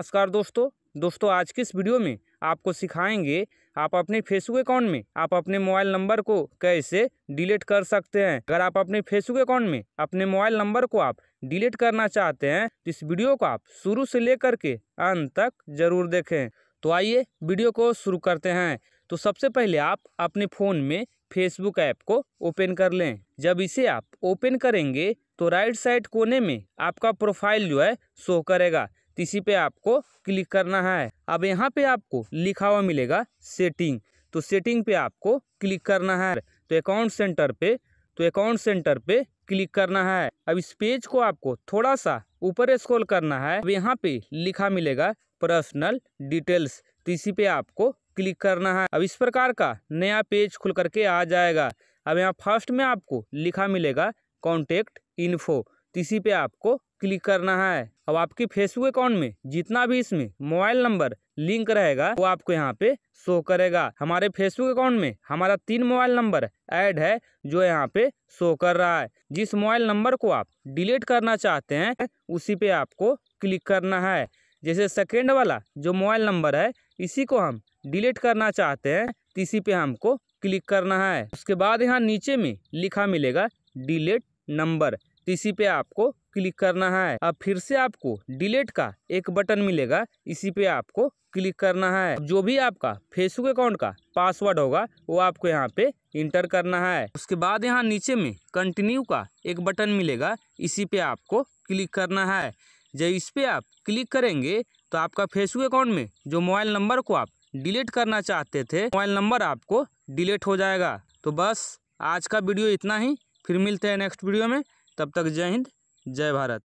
नमस्कार दोस्तों दोस्तों आज की इस वीडियो में आपको सिखाएंगे आप अपने फेसबुक अकाउंट में आप अपने मोबाइल नंबर को कैसे डिलीट कर सकते हैं अगर आप अपने फेसबुक अकाउंट में अपने मोबाइल नंबर को आप डिलीट करना चाहते हैं तो इस वीडियो को आप शुरू से लेकर के अंत तक जरूर देखें तो आइए वीडियो को शुरू करते हैं तो सबसे पहले आप अपने फ़ोन में फेसबुक ऐप को ओपन कर लें जब इसे आप ओपन करेंगे तो राइट साइड कोने में आपका प्रोफाइल जो है शो करेगा इसी पे आपको क्लिक करना है अब यहाँ पे आपको लिखा हुआ मिलेगा सेटिंग तो सेटिंग पे आपको क्लिक करना है तो अकाउंट सेंटर पे तो अकाउंट सेंटर पे क्लिक करना है अब इस पेज को आपको थोड़ा सा ऊपर स्क्रॉल करना है अब यहाँ पे लिखा मिलेगा पर्सनल डिटेल्स तो इसी पे आपको क्लिक करना है अब इस प्रकार का नया पेज खुल करके आ जाएगा अब यहाँ फर्स्ट में आपको लिखा मिलेगा कॉन्टेक्ट इन्फो तो इसी पे आपको क्लिक करना है अब आपके फेसबुक अकाउंट में जितना भी इसमें मोबाइल नंबर लिंक रहेगा वो आपको यहाँ पे शो करेगा हमारे फेसबुक अकाउंट में हमारा तीन मोबाइल नंबर ऐड है जो यहाँ पे शो कर रहा है जिस मोबाइल नंबर को आप डिलीट करना चाहते हैं उसी पे आपको क्लिक करना है जैसे सेकेंड वाला जो मोबाइल नंबर है इसी को हम डिलीट करना चाहते हैं तो इसी पे हमको क्लिक करना है उसके बाद यहाँ नीचे में लिखा मिलेगा डिलीट नंबर इसी पे आपको क्लिक करना है अब फिर से आपको डिलीट का एक बटन मिलेगा इसी पे आपको क्लिक करना है जो भी आपका फेसबुक अकाउंट का पासवर्ड होगा वो आपको यहाँ पे इंटर करना है उसके बाद यहाँ नीचे में कंटिन्यू का एक बटन मिलेगा इसी पे आपको क्लिक करना है जब इस पर आप क्लिक करेंगे तो आपका फेसबुक अकाउंट में जो मोबाइल नंबर को आप डिलीट करना चाहते थे मोबाइल नंबर आपको डिलीट हो जाएगा तो बस आज का वीडियो इतना ही फिर मिलते हैं नेक्स्ट वीडियो में तब तक जय हिंद जय भारत